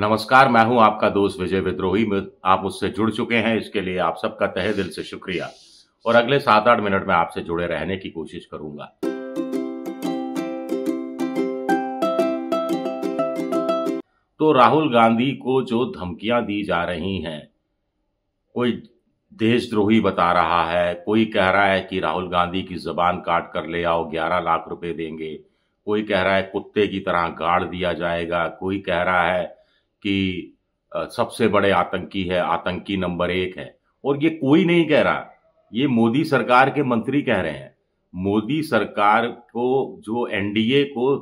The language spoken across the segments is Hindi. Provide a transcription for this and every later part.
नमस्कार मैं हूं आपका दोस्त विजय विद्रोही आप मुझसे जुड़ चुके हैं इसके लिए आप सबका तहे दिल से शुक्रिया और अगले सात आठ मिनट में आपसे जुड़े रहने की कोशिश करूंगा तो राहुल गांधी को जो धमकियां दी जा रही हैं कोई देशद्रोही बता रहा है कोई कह रहा है कि राहुल गांधी की जबान काट कर ले आओ ग्यारह लाख रुपए देंगे कोई कह रहा है कुत्ते की तरह गाड़ दिया जाएगा कोई कह रहा है कि सबसे बड़े आतंकी है आतंकी नंबर एक है और ये कोई नहीं कह रहा ये मोदी सरकार के मंत्री कह रहे हैं मोदी सरकार को जो एनडीए को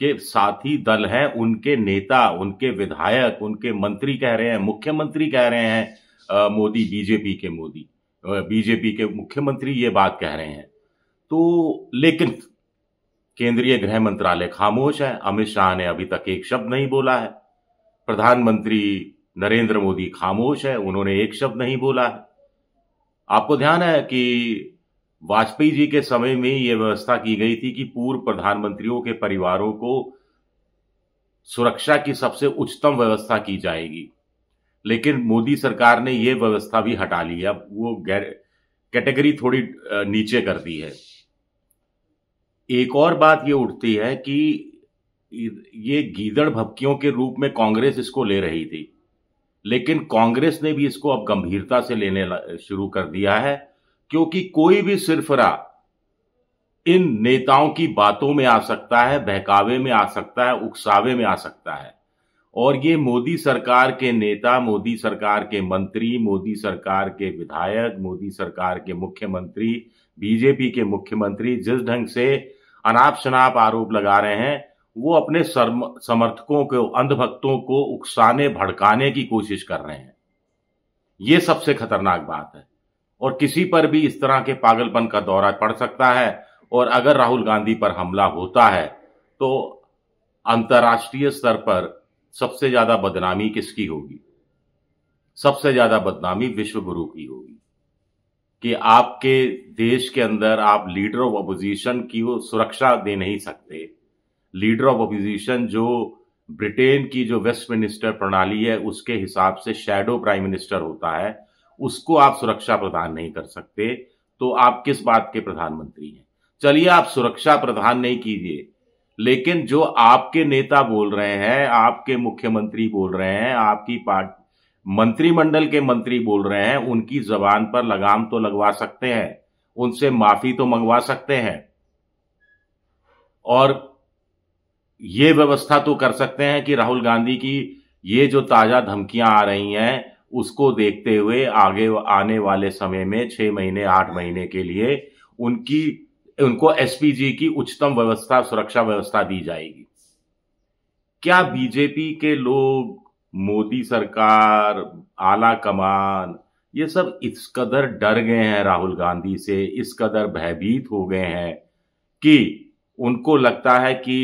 के साथी दल हैं उनके नेता उनके विधायक उनके मंत्री कह रहे हैं मुख्यमंत्री कह रहे हैं मोदी बीजेपी के मोदी बीजेपी के मुख्यमंत्री ये बात कह रहे हैं तो लेकिन केंद्रीय गृह मंत्रालय खामोश है अमित शाह ने अभी तक एक शब्द नहीं बोला है प्रधानमंत्री नरेंद्र मोदी खामोश है उन्होंने एक शब्द नहीं बोला है आपको ध्यान है कि वाजपेयी जी के समय में यह व्यवस्था की गई थी कि पूर्व प्रधानमंत्रियों के परिवारों को सुरक्षा की सबसे उच्चतम व्यवस्था की जाएगी लेकिन मोदी सरकार ने यह व्यवस्था भी हटा ली अब वो कैटेगरी थोड़ी नीचे कर दी है एक और बात यह उठती है कि ये गीदड़ भक्कियों के रूप में कांग्रेस इसको ले रही थी लेकिन कांग्रेस ने भी इसको अब गंभीरता से लेने शुरू कर दिया है क्योंकि कोई भी सिरफरा इन नेताओं की बातों में आ सकता है बहकावे में आ सकता है उकसावे में आ सकता है और ये मोदी सरकार के नेता मोदी सरकार के मंत्री मोदी सरकार के विधायक मोदी सरकार के मुख्यमंत्री बीजेपी के मुख्यमंत्री जिस ढंग से अनाप शनाप आरोप लगा रहे हैं वो अपने समर्थकों को अंधभक्तों को उकसाने भड़काने की कोशिश कर रहे हैं ये सबसे खतरनाक बात है और किसी पर भी इस तरह के पागलपन का दौरा पड़ सकता है और अगर राहुल गांधी पर हमला होता है तो अंतर्राष्ट्रीय स्तर पर सबसे ज्यादा बदनामी किसकी होगी सबसे ज्यादा बदनामी विश्व गुरु की होगी कि आपके देश के अंदर आप लीडर ऑफ अपोजिशन की वो सुरक्षा दे नहीं सकते लीडर ऑफ अपोजिशन जो ब्रिटेन की जो वेस्ट मिनिस्टर प्रणाली है उसके हिसाब से शेडो प्राइम मिनिस्टर होता है उसको आप सुरक्षा प्रदान नहीं कर सकते तो आप किस बात के प्रधानमंत्री हैं चलिए आप सुरक्षा प्रदान नहीं कीजिए लेकिन जो आपके नेता बोल रहे हैं आपके मुख्यमंत्री बोल रहे हैं आपकी पार्टी मंत्रिमंडल के मंत्री बोल रहे हैं उनकी जबान पर लगाम तो लगवा सकते हैं उनसे माफी तो मंगवा सकते हैं और ये व्यवस्था तो कर सकते हैं कि राहुल गांधी की ये जो ताज़ा धमकियां आ रही हैं उसको देखते हुए आगे आने वाले समय में छह महीने आठ महीने के लिए उनकी उनको एसपीजी की उच्चतम व्यवस्था सुरक्षा व्यवस्था दी जाएगी क्या बीजेपी के लोग मोदी सरकार आला कमान ये सब इस कदर डर गए हैं राहुल गांधी से इस कदर भयभीत हो गए हैं कि उनको लगता है कि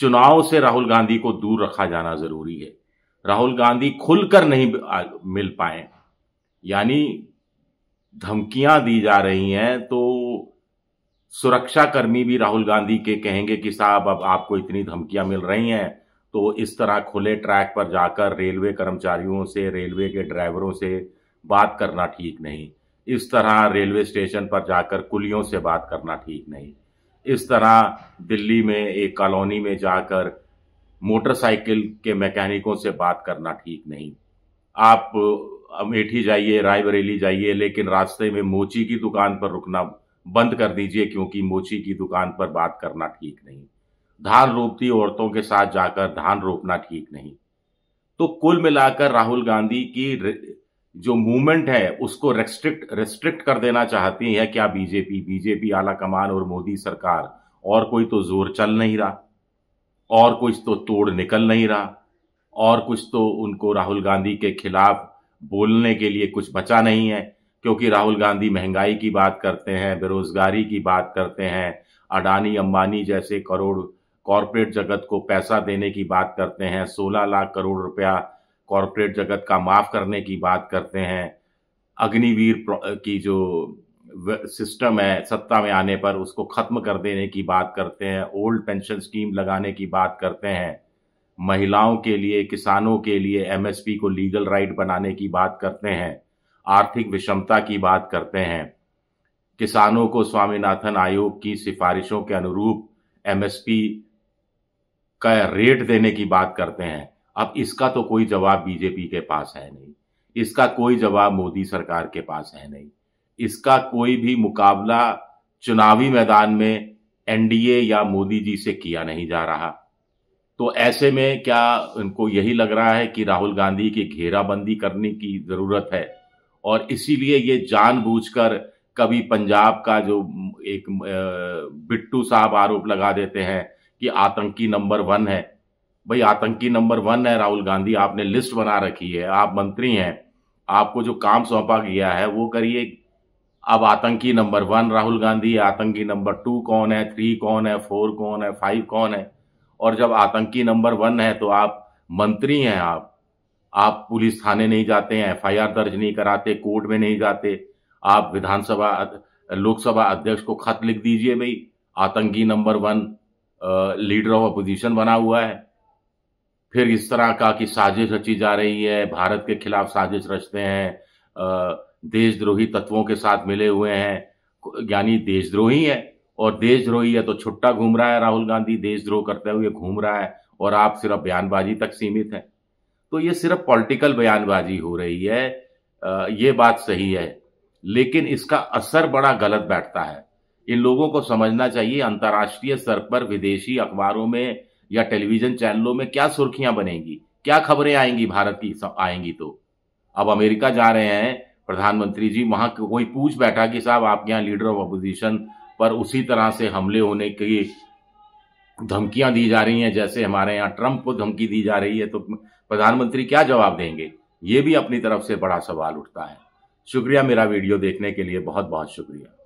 चुनाव से राहुल गांधी को दूर रखा जाना जरूरी है राहुल गांधी खुलकर नहीं मिल पाए यानी धमकियां दी जा रही हैं तो सुरक्षाकर्मी भी राहुल गांधी के कहेंगे कि साहब अब आपको इतनी धमकियां मिल रही हैं तो इस तरह खुले ट्रैक पर जाकर रेलवे कर्मचारियों से रेलवे के ड्राइवरों से बात करना ठीक नहीं इस तरह रेलवे स्टेशन पर जाकर कुलियों से बात करना ठीक नहीं इस तरह दिल्ली में एक कॉलोनी में जाकर मोटरसाइकिल के मैकेनिकों से बात करना ठीक नहीं आप अमेठी जाइए रायबरेली जाइए लेकिन रास्ते में मोची की दुकान पर रुकना बंद कर दीजिए क्योंकि मोची की दुकान पर बात करना ठीक नहीं धान रोपती औरतों के साथ जाकर धान रोपना ठीक नहीं तो कुल मिलाकर राहुल गांधी की जो मूवमेंट है उसको रेस्ट्रिक्ट रेस्ट्रिक्ट कर देना चाहती है क्या बीजेपी बीजेपी आला कमान और मोदी सरकार और कोई तो जोर चल नहीं रहा और कुछ तो तोड़ निकल नहीं रहा और कुछ तो उनको राहुल गांधी के खिलाफ बोलने के लिए कुछ बचा नहीं है क्योंकि राहुल गांधी महंगाई की बात करते हैं बेरोजगारी की बात करते हैं अडानी अंबानी जैसे करोड़ कॉरपोरेट जगत को पैसा देने की बात करते हैं 16 लाख करोड़ रुपया कॉरपोरेट जगत का माफ करने की बात करते हैं अग्निवीर की जो सिस्टम है सत्ता में आने पर उसको खत्म कर देने की बात करते हैं ओल्ड पेंशन स्कीम लगाने की बात करते हैं महिलाओं के लिए किसानों के लिए एमएसपी को लीगल राइट बनाने की बात करते हैं आर्थिक विषमता की बात करते हैं किसानों को स्वामीनाथन आयोग की सिफारिशों के अनुरूप एमएसपी का रेट देने की बात करते हैं अब इसका तो कोई जवाब बीजेपी के पास है नहीं इसका कोई जवाब मोदी सरकार के पास है नहीं इसका कोई भी मुकाबला चुनावी मैदान में एनडीए या मोदी जी से किया नहीं जा रहा तो ऐसे में क्या उनको यही लग रहा है कि राहुल गांधी की घेराबंदी करने की ज़रूरत है और इसीलिए ये जानबूझकर कभी पंजाब का जो एक बिट्टू साहब आरोप लगा देते हैं कि आतंकी नंबर वन है भाई आतंकी नंबर वन है राहुल गांधी आपने लिस्ट बना रखी है आप मंत्री हैं आपको जो काम सौंपा गया है वो करिए अब आतंकी नंबर वन राहुल गांधी आतंकी नंबर टू कौन है थ्री कौन है फोर कौन है फाइव कौन है और जब आतंकी नंबर वन है तो आप मंत्री हैं आप आप पुलिस थाने नहीं जाते हैं एफ दर्ज नहीं कराते कोर्ट में नहीं जाते आप विधानसभा लोकसभा अध्यक्ष को खत लिख दीजिए भाई आतंकी number one leader of opposition बना हुआ है फिर इस तरह का कि साजिश रची जा रही है भारत के खिलाफ साजिश रचते हैं देशद्रोही तत्वों के साथ मिले हुए हैं यानी देशद्रोही है और देशद्रोही है तो छुट्टा घूम रहा है राहुल गांधी देशद्रोह करते हुए घूम रहा है और आप सिर्फ बयानबाजी तक सीमित हैं तो ये सिर्फ पॉलिटिकल बयानबाजी हो रही है ये बात सही है लेकिन इसका असर बड़ा गलत बैठता है इन लोगों को समझना चाहिए अंतर्राष्ट्रीय स्तर पर विदेशी अखबारों में या टेलीविजन चैनलों में क्या सुर्खियां बनेंगी क्या खबरें आएंगी भारत की आएंगी तो अब अमेरिका जा रहे हैं प्रधानमंत्री जी वहां कोई पूछ बैठा कि साहब आपके यहाँ लीडर ऑफ अपोजिशन पर उसी तरह से हमले होने की धमकियां दी जा रही हैं जैसे हमारे यहाँ ट्रंप को धमकी दी जा रही है तो प्रधानमंत्री क्या जवाब देंगे ये भी अपनी तरफ से बड़ा सवाल उठता है शुक्रिया मेरा वीडियो देखने के लिए बहुत बहुत शुक्रिया